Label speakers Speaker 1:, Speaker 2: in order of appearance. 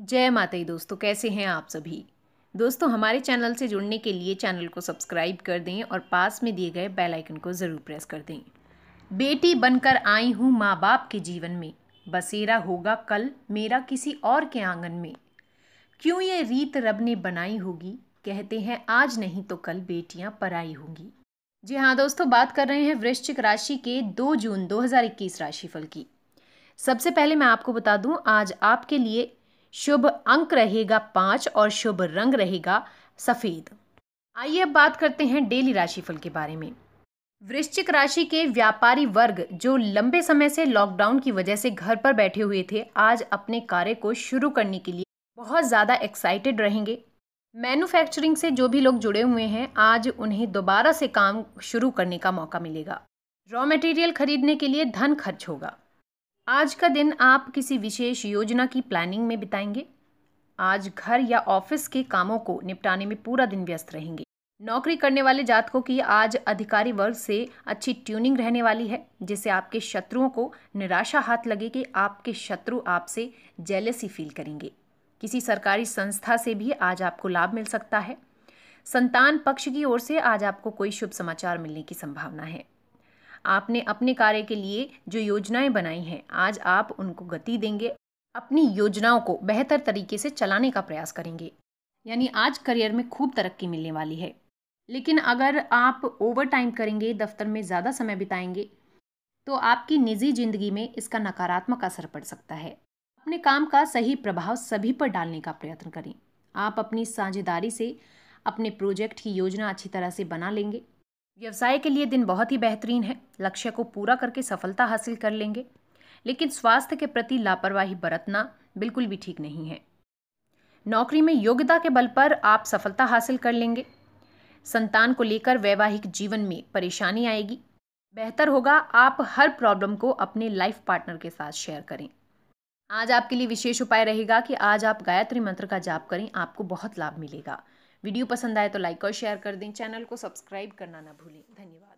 Speaker 1: जय माता ही दोस्तों कैसे हैं आप सभी दोस्तों हमारे चैनल से जुड़ने के लिए चैनल को सब्सक्राइब कर दें और पास में दिए गए बेल आइकन को ज़रूर प्रेस कर दें बेटी बनकर आई हूँ माँ बाप के जीवन में बसेरा होगा कल मेरा किसी और के आंगन में क्यों ये रीत रब ने बनाई होगी कहते हैं आज नहीं तो कल बेटियाँ पराई होंगी जी हाँ दोस्तों बात कर रहे हैं वृश्चिक राशि के 2 जून 2021 राशिफल की सबसे पहले मैं आपको बता दूं आज आपके लिए शुभ अंक रहेगा पांच और शुभ रंग रहेगा सफ़ेद आइए अब बात करते हैं डेली राशिफल के बारे में वृश्चिक राशि के व्यापारी वर्ग जो लंबे समय से लॉकडाउन की वजह से घर पर बैठे हुए थे आज अपने कार्य को शुरू करने के लिए बहुत ज़्यादा एक्साइटेड रहेंगे मैन्युफैक्चरिंग से जो भी लोग जुड़े हुए हैं आज उन्हें दोबारा से काम शुरू करने का मौका मिलेगा रॉ मटेरियल खरीदने के लिए धन खर्च होगा आज का दिन आप किसी विशेष योजना की प्लानिंग में बिताएंगे आज घर या ऑफिस के कामों को निपटाने में पूरा दिन व्यस्त रहेंगे नौकरी करने वाले जातकों की आज अधिकारी वर्ग से अच्छी ट्यूनिंग रहने वाली है जिससे आपके शत्रुओं को निराशा हाथ लगे कि आपके शत्रु आपसे जेलेसी फील करेंगे किसी सरकारी संस्था से भी आज आपको लाभ मिल सकता है संतान पक्ष की ओर से आज आपको कोई शुभ समाचार मिलने की संभावना है आपने अपने कार्य के लिए जो योजनाएं बनाई हैं आज आप उनको गति देंगे अपनी योजनाओं को बेहतर तरीके से चलाने का प्रयास करेंगे यानी आज करियर में खूब तरक्की मिलने वाली है लेकिन अगर आप ओवर टाइम करेंगे दफ्तर में ज़्यादा समय बिताएंगे तो आपकी निजी जिंदगी में इसका नकारात्मक असर पड़ सकता है अपने काम का सही प्रभाव सभी पर डालने का प्रयत्न करें आप अपनी साझेदारी से अपने प्रोजेक्ट की योजना अच्छी तरह से बना लेंगे व्यवसाय के लिए दिन बहुत ही बेहतरीन है लक्ष्य को पूरा करके सफलता हासिल कर लेंगे लेकिन स्वास्थ्य के प्रति लापरवाही बरतना बिल्कुल भी ठीक नहीं है नौकरी में योग्यता के बल पर आप सफलता हासिल कर लेंगे संतान को लेकर वैवाहिक जीवन में परेशानी आएगी बेहतर होगा आप हर प्रॉब्लम को अपने लाइफ पार्टनर के साथ शेयर करें आज आपके लिए विशेष उपाय रहेगा कि आज आप गायत्री मंत्र का जाप करें आपको बहुत लाभ मिलेगा वीडियो पसंद आए तो लाइक और शेयर कर दें चैनल को सब्सक्राइब करना ना भूलें धन्यवाद